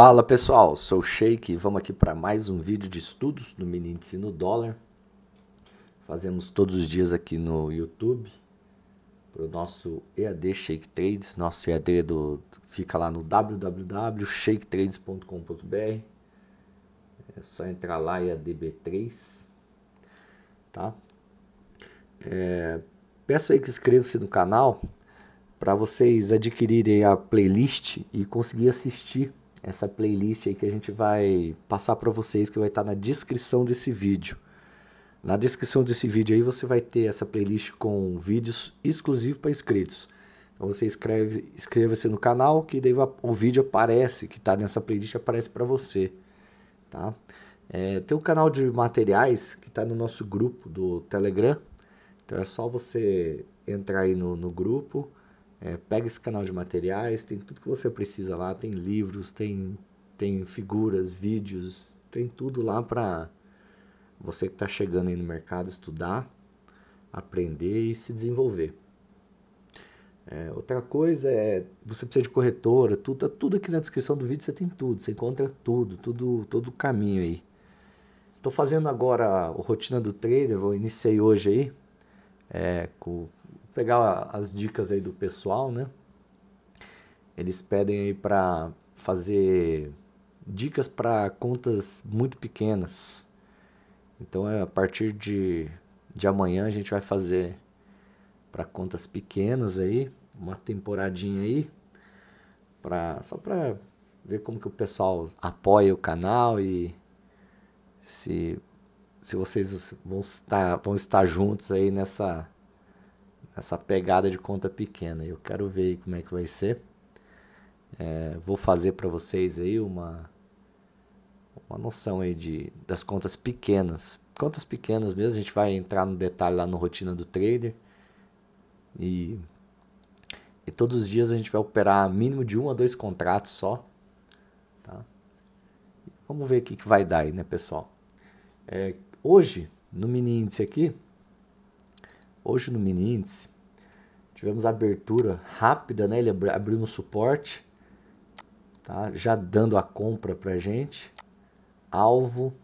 Fala pessoal, sou o Sheik e vamos aqui para mais um vídeo de estudos do Mini Índice no Dólar. Fazemos todos os dias aqui no YouTube para o nosso EAD Shake Trades. Nosso EAD do, fica lá no www.shaketrades.com.br. É só entrar lá e ADB3, tá? É, peço aí que inscreva-se no canal para vocês adquirirem a playlist e conseguir assistir essa playlist aí que a gente vai passar para vocês, que vai estar tá na descrição desse vídeo. Na descrição desse vídeo aí você vai ter essa playlist com vídeos exclusivos para inscritos. Então você escreve, inscreva-se no canal que daí o vídeo aparece, que está nessa playlist aparece para você, tá? É, tem o um canal de materiais que está no nosso grupo do Telegram. Então é só você entrar aí no, no grupo é, pega esse canal de materiais, tem tudo que você precisa lá, tem livros, tem, tem figuras, vídeos, tem tudo lá para você que está chegando aí no mercado estudar, aprender e se desenvolver. É, outra coisa é, você precisa de corretora, tudo, tá tudo aqui na descrição do vídeo você tem tudo, você encontra tudo, tudo todo o caminho aí. Estou fazendo agora a rotina do trader, vou iniciei hoje aí, é, com, pegar as dicas aí do pessoal, né? Eles pedem aí para fazer dicas para contas muito pequenas. Então, é, a partir de, de amanhã a gente vai fazer para contas pequenas aí, uma temporadinha aí, para só para ver como que o pessoal apoia o canal e se, se vocês vão estar, vão estar juntos aí nessa essa pegada de conta pequena. Eu quero ver como é que vai ser. É, vou fazer para vocês aí uma uma noção aí de, das contas pequenas. Contas pequenas mesmo, a gente vai entrar no detalhe lá no rotina do trader. E, e todos os dias a gente vai operar mínimo de um a dois contratos só. Tá? Vamos ver o que, que vai dar aí, né, pessoal? É, hoje, no mini índice aqui, Hoje no mini índice, tivemos abertura rápida, né? Ele abriu no suporte, tá? Já dando a compra pra gente. Alvo,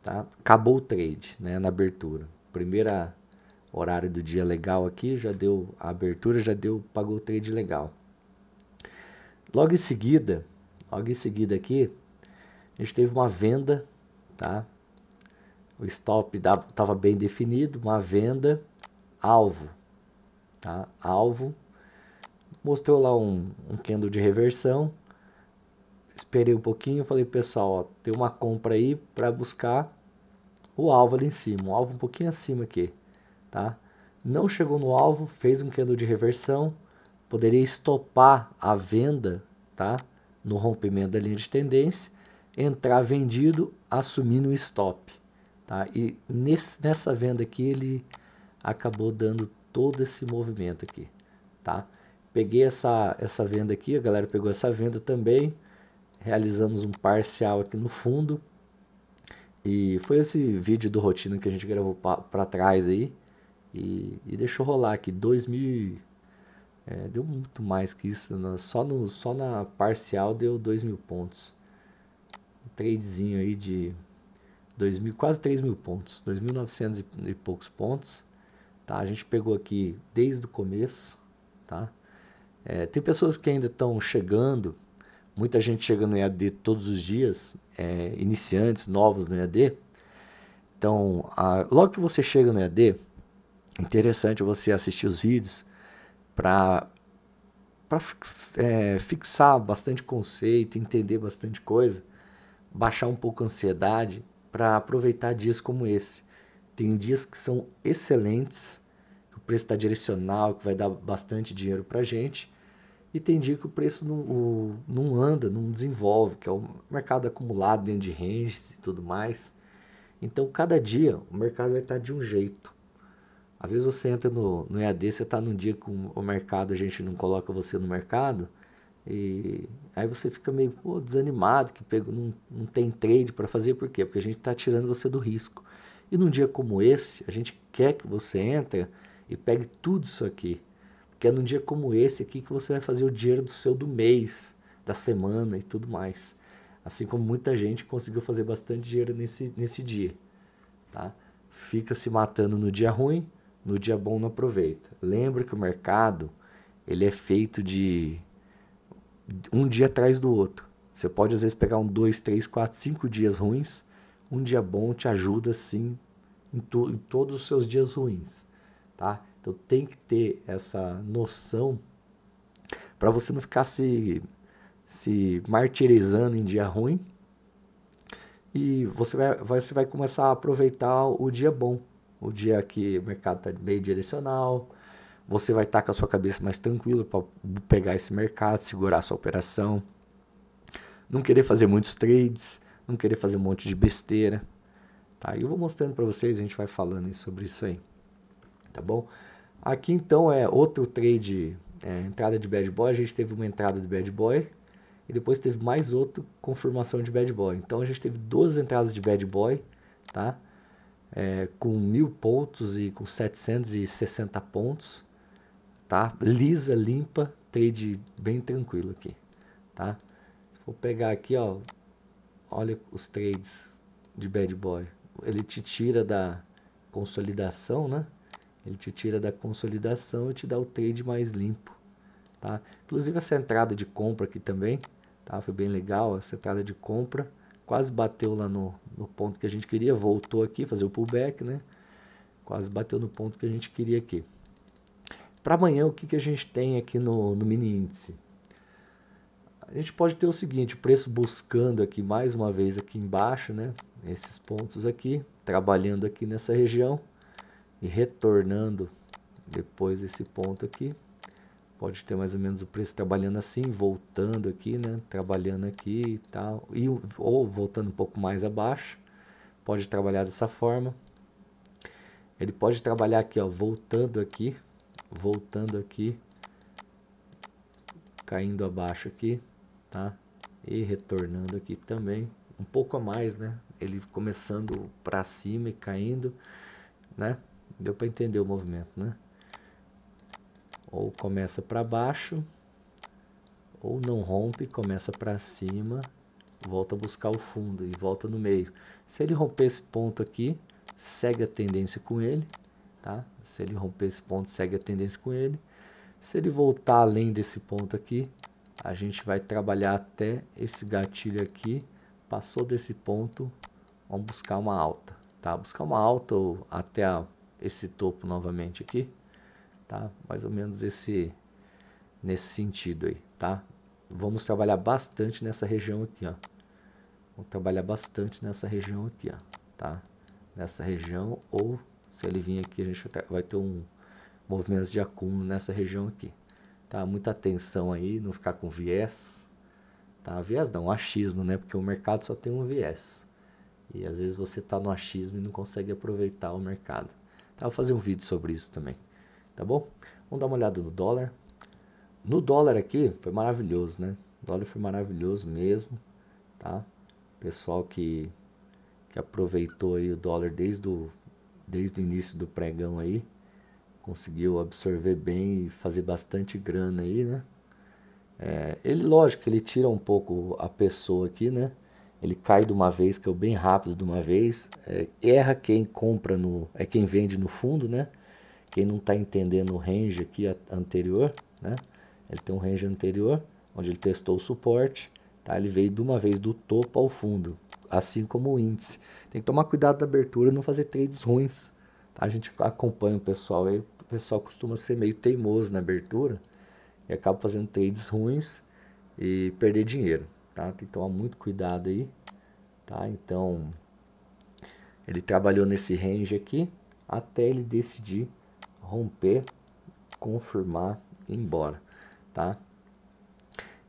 tá? Acabou o trade, né, na abertura. Primeira horário do dia legal aqui, já deu a abertura, já deu, pagou o trade legal. Logo em seguida, logo em seguida aqui, a gente teve uma venda, tá? O stop estava bem definido, uma venda alvo. Tá? Alvo. Mostrou lá um, um candle de reversão. Esperei um pouquinho, falei, pessoal, ó, tem uma compra aí para buscar o alvo ali em cima, um alvo um pouquinho acima aqui, tá? Não chegou no alvo, fez um candle de reversão, poderia estopar a venda, tá? No rompimento da linha de tendência, entrar vendido, assumindo o stop, tá? E nesse, nessa venda aqui ele acabou dando todo esse movimento aqui, tá? Peguei essa, essa venda aqui, a galera pegou essa venda também, realizamos um parcial aqui no fundo, e foi esse vídeo do rotina que a gente gravou para trás aí, e, e, deixou rolar aqui, 2000, é, deu muito mais que isso, né? só, no, só na parcial deu 2 mil pontos, um tradezinho aí de dois mil, quase 3 mil pontos, 2.900 e, e poucos pontos, Tá? A gente pegou aqui desde o começo. Tá? É, tem pessoas que ainda estão chegando, muita gente chegando no EAD todos os dias, é, iniciantes, novos no EAD. Então, a, logo que você chega no EAD, interessante você assistir os vídeos para para é, fixar bastante conceito, entender bastante coisa, baixar um pouco a ansiedade para aproveitar dias como esse. Tem dias que são excelentes, que o preço está direcional, que vai dar bastante dinheiro para a gente. E tem dia que o preço não, o, não anda, não desenvolve, que é o mercado acumulado dentro de ranges e tudo mais. Então, cada dia o mercado vai estar tá de um jeito. Às vezes você entra no, no EAD, você está num dia com o mercado, a gente não coloca você no mercado, e aí você fica meio pô, desanimado, que pego não, não tem trade para fazer, por quê? Porque a gente está tirando você do risco. E num dia como esse, a gente quer que você entre e pegue tudo isso aqui. Porque é num dia como esse aqui que você vai fazer o dinheiro do seu do mês, da semana e tudo mais. Assim como muita gente conseguiu fazer bastante dinheiro nesse, nesse dia. Tá? Fica se matando no dia ruim, no dia bom não aproveita. Lembra que o mercado ele é feito de um dia atrás do outro. Você pode às vezes pegar um, dois, três, quatro, cinco dias ruins um dia bom te ajuda sim em, to, em todos os seus dias ruins, tá? Então tem que ter essa noção para você não ficar se se martirizando em dia ruim e você vai, você vai começar a aproveitar o dia bom, o dia que o mercado está meio direcional, você vai estar tá com a sua cabeça mais tranquila para pegar esse mercado, segurar a sua operação, não querer fazer muitos trades, não querer fazer um monte de besteira. Tá? E eu vou mostrando para vocês, a gente vai falando sobre isso aí. Tá bom? Aqui então é outro trade, é, entrada de bad boy. A gente teve uma entrada de bad boy e depois teve mais outro confirmação de bad boy. Então a gente teve duas entradas de bad boy, tá? É, com mil pontos e com 760 pontos, tá? Lisa, limpa, trade bem tranquilo aqui, tá? Vou pegar aqui, ó, Olha os trades de bad boy. Ele te tira da consolidação, né? Ele te tira da consolidação e te dá o trade mais limpo, tá? Inclusive essa entrada de compra aqui também, tá? Foi bem legal essa entrada de compra. Quase bateu lá no, no ponto que a gente queria, voltou aqui, fazer o pullback, né? Quase bateu no ponto que a gente queria aqui. Para amanhã, o que, que a gente tem aqui no, no mini índice? A gente pode ter o seguinte, o preço buscando aqui mais uma vez aqui embaixo, né? Esses pontos aqui, trabalhando aqui nessa região e retornando depois esse ponto aqui. Pode ter mais ou menos o preço trabalhando assim, voltando aqui, né? Trabalhando aqui e tal, e, ou voltando um pouco mais abaixo. Pode trabalhar dessa forma. Ele pode trabalhar aqui, ó, voltando aqui, voltando aqui, caindo abaixo aqui, tá? E retornando aqui também, um pouco a mais, né? Ele começando para cima e caindo, né? Deu para entender o movimento, né? Ou começa para baixo, ou não rompe, começa para cima, volta a buscar o fundo e volta no meio. Se ele romper esse ponto aqui, segue a tendência com ele, tá? Se ele romper esse ponto, segue a tendência com ele. Se ele voltar além desse ponto aqui, a gente vai trabalhar até esse gatilho aqui. Passou desse ponto, vamos buscar uma alta, tá? Buscar uma alta ou até a, esse topo novamente aqui, tá? Mais ou menos esse nesse sentido aí, tá? Vamos trabalhar bastante nessa região aqui, ó. Vamos trabalhar bastante nessa região aqui, ó, tá? Nessa região ou se ele vir aqui a gente vai ter um movimentos de acúmulo nessa região aqui, Tá? Muita atenção aí, não ficar com viés. Tá? Viés não, achismo, né? Porque o mercado só tem um viés. E às vezes você está no achismo e não consegue aproveitar o mercado. Tá? Vou fazer um vídeo sobre isso também. Tá bom? Vamos dar uma olhada no dólar. No dólar aqui foi maravilhoso, né? O dólar foi maravilhoso mesmo, tá? Pessoal que, que aproveitou aí o dólar desde o, desde o início do pregão aí, conseguiu absorver bem e fazer bastante grana aí, né? É, ele, lógico, ele tira um pouco a pessoa aqui, né? Ele cai de uma vez, que é bem rápido de uma vez. É, erra quem compra no. É quem vende no fundo, né? Quem não está entendendo o range aqui a, anterior, né? Ele tem um range anterior, onde ele testou o suporte. Tá? Ele veio de uma vez do topo ao fundo, assim como o índice. Tem que tomar cuidado da abertura, não fazer trades ruins. Tá? A gente acompanha o pessoal aí pessoal costuma ser meio teimoso na abertura e acaba fazendo trades ruins e perder dinheiro, tá? Tem que tomar muito cuidado aí, tá? Então, ele trabalhou nesse range aqui até ele decidir romper, confirmar e ir embora, tá?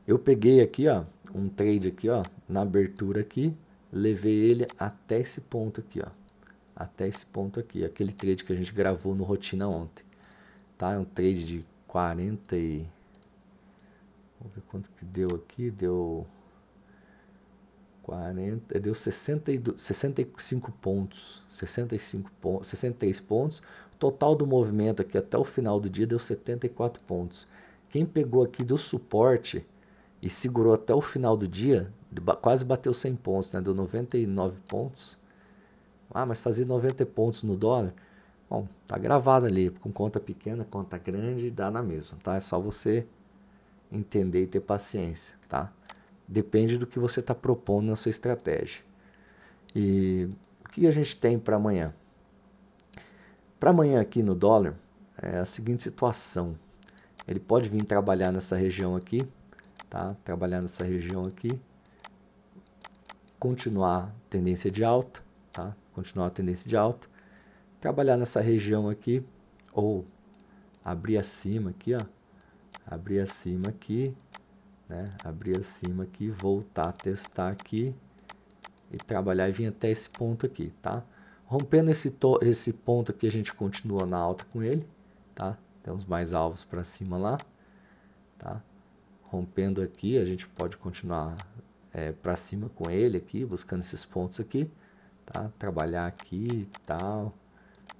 Eu peguei aqui, ó, um trade aqui, ó, na abertura aqui, levei ele até esse ponto aqui, ó. Até esse ponto aqui, aquele trade que a gente gravou no rotina ontem tá? É um trade de 40 e... Vamos ver quanto que deu aqui, deu... 40, deu 62, 65 pontos, 65 pontos, 63 pontos. O total do movimento aqui até o final do dia deu 74 pontos. Quem pegou aqui do suporte e segurou até o final do dia, quase bateu 100 pontos, né? Deu 99 pontos. Ah, mas fazer 90 pontos no dólar, Bom, tá gravado ali, com conta pequena, conta grande, dá na mesma, tá? É só você entender e ter paciência, tá? Depende do que você está propondo na sua estratégia. E o que a gente tem para amanhã? Para amanhã aqui no dólar é a seguinte situação. Ele pode vir trabalhar nessa região aqui, tá? Trabalhar nessa região aqui, continuar tendência de alta, tá? Continuar a tendência de alta trabalhar nessa região aqui, ou abrir acima aqui, ó, abrir acima aqui, né, abrir acima aqui, voltar a testar aqui e trabalhar e vir até esse ponto aqui, tá? Rompendo esse, esse ponto aqui, a gente continua na alta com ele, tá? Temos mais alvos para cima lá, tá? Rompendo aqui, a gente pode continuar é, para cima com ele aqui, buscando esses pontos aqui, tá? Trabalhar aqui e tal,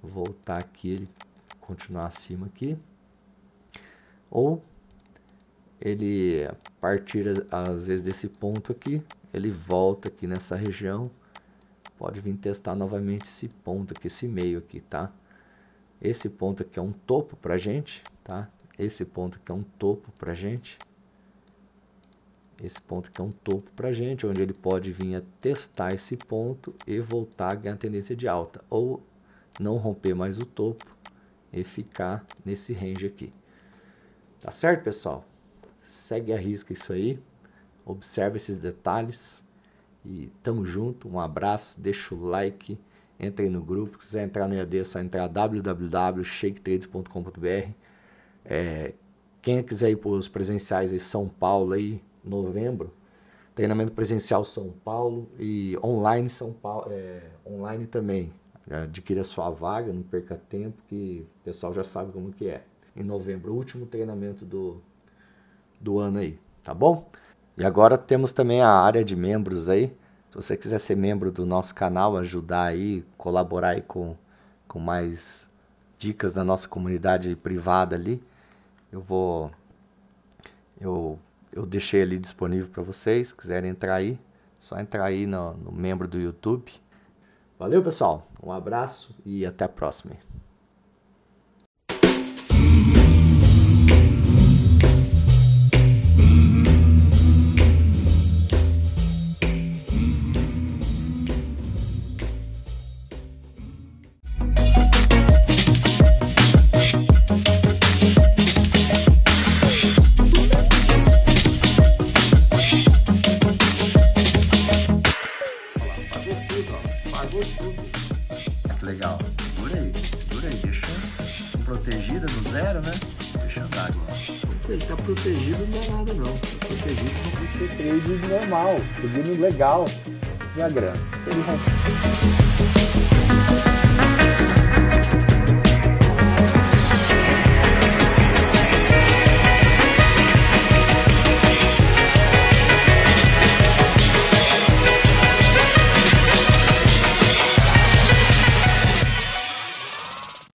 voltar aqui, ele continuar acima aqui. Ou ele a partir às vezes desse ponto aqui, ele volta aqui nessa região, pode vir testar novamente esse ponto aqui, esse meio aqui, tá? Esse ponto aqui é um topo pra gente, tá? Esse ponto aqui é um topo pra gente. Esse ponto aqui é um topo pra gente, onde ele pode vir a testar esse ponto e voltar a ganhar tendência de alta. Ou não romper mais o topo e ficar nesse range aqui. Tá certo, pessoal? Segue a risca isso aí, observe esses detalhes e tamo junto, um abraço, deixa o like, entre no grupo, se quiser entrar no ead é só entrar www.shaketrades.com.br é, quem quiser ir para os presenciais em São Paulo aí, novembro, treinamento presencial São Paulo e online São Paulo, é, online também, adquira sua vaga, não perca tempo, que o pessoal já sabe como que é. Em novembro, último treinamento do, do ano aí, tá bom? E agora temos também a área de membros aí. Se você quiser ser membro do nosso canal, ajudar aí, colaborar aí com, com mais dicas da nossa comunidade privada ali, eu vou. Eu, eu deixei ali disponível para vocês. quiserem entrar aí, só entrar aí no, no membro do YouTube Valeu, pessoal. Um abraço e até a próxima. ele tá protegido não é nada não. Tá protegido não. Isso é trade normal, seguindo legal a grana. Seria... É.